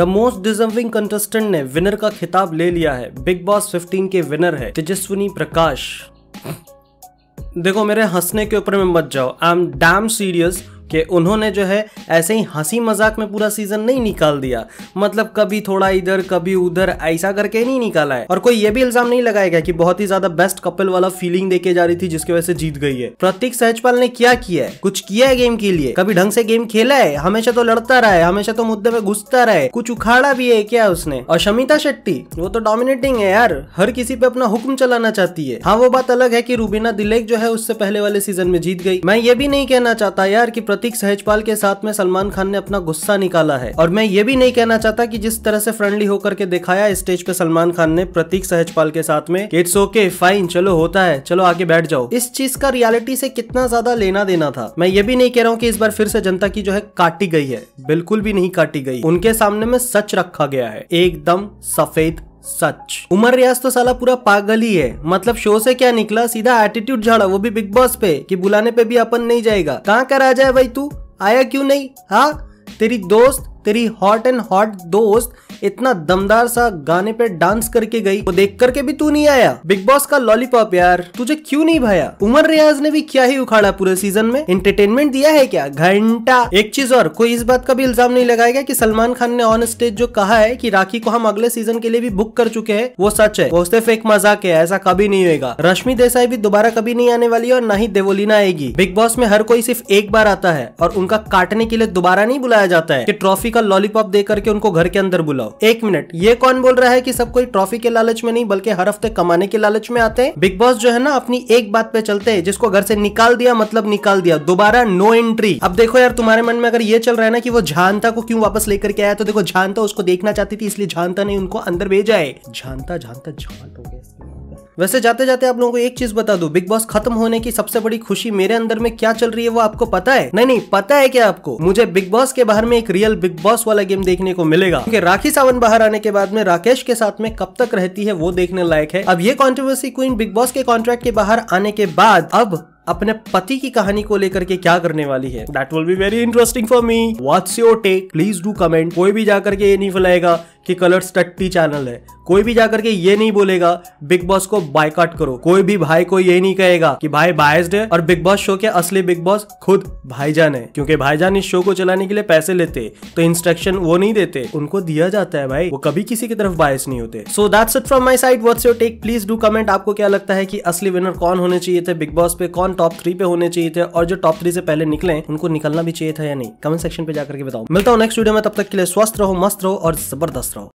the most deserving contestant ने winner का खिताब ले लिया है बिग बॉस 15 के विनर है तेजस्विनी प्रकाश देखो मेरे हंसने के ऊपर में मत जाओ आई एम डैम सीरियस कि उन्होंने जो है ऐसे ही हंसी मजाक में पूरा सीजन नहीं निकाल दिया मतलब कभी थोड़ा इधर कभी उधर ऐसा करके नहीं निकाला है और कोई ये भी इल्जाम नहीं लगाएगा कि बहुत ही ज्यादा बेस्ट कपल वाला फीलिंग देके जा रही थी जिसकी वजह से जीत गई है प्रतीक सहजपाल ने क्या किया है कुछ किया है गेम के लिए कभी ढंग से गेम खेला है हमेशा तो लड़ता रहा है हमेशा तो मुद्दे में घुसता रहा है कुछ उखाड़ा भी है क्या उसने और शमिता शेट्टी वो तो डोमिनेटिंग है यार हर किसी पे अपना हुक्म चलाना चाहती है हाँ वो बात अलग है की रूबीना दिलेक जो है उससे पहले वाले सीजन में जीत गई मैं ये भी नहीं कहना चाहता यार की प्रतीक सहजपाल के साथ में सलमान खान ने अपना गुस्सा निकाला है और मैं ये भी नहीं कहना चाहता कि जिस तरह से फ्रेंडली होकर के दिखाया स्टेज पे सलमान खान ने प्रतीक सहजपाल के साथ में इट्स ओके फाइन चलो होता है चलो आगे बैठ जाओ इस चीज का रियलिटी से कितना ज्यादा लेना देना था मैं ये भी नहीं कह रहा हूँ की इस बार फिर से जनता की जो है काटी गई है बिल्कुल भी नहीं काटी गई उनके सामने में सच रखा गया है एकदम सफेद सच उमर रियाज तो साला पूरा पागल ही है मतलब शो से क्या निकला सीधा एटीट्यूड झाड़ा वो भी बिग बॉस पे कि बुलाने पे भी अपन नहीं जाएगा कहाँ का राजा है भाई तू आया क्यों नहीं हाँ तेरी दोस्त तेरी हॉट एंड हॉट दोस्त इतना दमदार सा गाने पे डांस करके गई वो देख करके भी तू नहीं आया बिग बॉस का लॉलीपॉप यार तुझे क्यों नहीं भाया उमर रियाज ने भी क्या ही उखाड़ा पूरे सीजन में एंटरटेनमेंट दिया है क्या घंटा एक चीज और कोई इस बात का भी इल्जाम नहीं लगाएगा कि सलमान खान ने ऑन स्टेज जो कहा है कि राखी को हम अगले सीजन के लिए भी बुक कर चुके हैं वो सच है वो सिर्फ एक मजाक है ऐसा कभी नहीं होगा रश्मि देसाई भी दोबारा कभी नहीं आने वाली और ना ही देवोलीना आएगी बिग बॉस में हर कोई सिर्फ एक बार आता है और उनका काटने के लिए दोबारा नहीं बुलाया जाता है की ट्रॉफी ट्रॉफी का लॉलीपॉप दे करके उनको घर के अंदर बुलाओ एक मिनट ये कौन बोल रहा है कि सब कोई ट्रॉफी के लालच में नहीं बल्कि हर हफ्ते कमाने के लालच में आते हैं बिग बॉस जो है ना अपनी एक बात पे चलते हैं जिसको घर से निकाल दिया मतलब निकाल दिया दोबारा नो एंट्री अब देखो यार तुम्हारे मन में अगर ये चल रहा है ना कि वो झानता को क्यों वापस लेकर के आया तो देखो झानता उसको देखना चाहती थी इसलिए झानता नहीं उनको अंदर भेजा है झानता झानता झांत हो गया वैसे जाते जाते आप लोगों को एक चीज बता दूं बिग बॉस खत्म होने की सबसे बड़ी खुशी मेरे अंदर में क्या चल रही है वो आपको पता है नहीं नहीं पता है क्या आपको मुझे बिग बॉस के बाहर में एक रियल बिग बॉस वाला गेम देखने को मिलेगा क्योंकि राखी सावन बाहर आने के बाद में राकेश के साथ में कब तक रहती है वो देखने लायक है अब ये कॉन्ट्रोवर्सी क्वीन बिग बॉस के कॉन्ट्रैक्ट के बाहर आने के बाद अब अपने पति की कहानी को लेकर के क्या करने वाली है that will be very interesting for me what's your take please do comment कोई भी जाकर के ये नहीं फैलाएगा कि कलर्स टट्टी चैनल है कोई भी जाकर के ये नहीं बोलेगा बिग बॉस को बायकॉट करो कोई भी भाई को ये नहीं कहेगा कि भाई बायस्ड है और बिग बॉस शो के असली बिग बॉस खुद भाईजान है क्योंकि भाईजान इस शो को चलाने के लिए पैसे लेते तो इंस्ट्रक्शन वो नहीं देते उनको दिया जाता है भाई वो कभी किसी की तरफ बायस नहीं होते so that's it from my side what's your take please do comment आपको क्या लगता है कि असली विनर कौन होने चाहिए थे बिग बॉस पे कौन टॉप थ्री पे होने चाहिए थे और जो टॉप थ्री से पहले निकले उनको निकलना भी चाहिए था या नहीं कमेंट सेक्शन पे जाकर के बताओ मिलता हूँ नेक्स्ट वीडियो में तब तक के लिए स्वस्थ रहो मस्त रहो और जबरदस्त रहो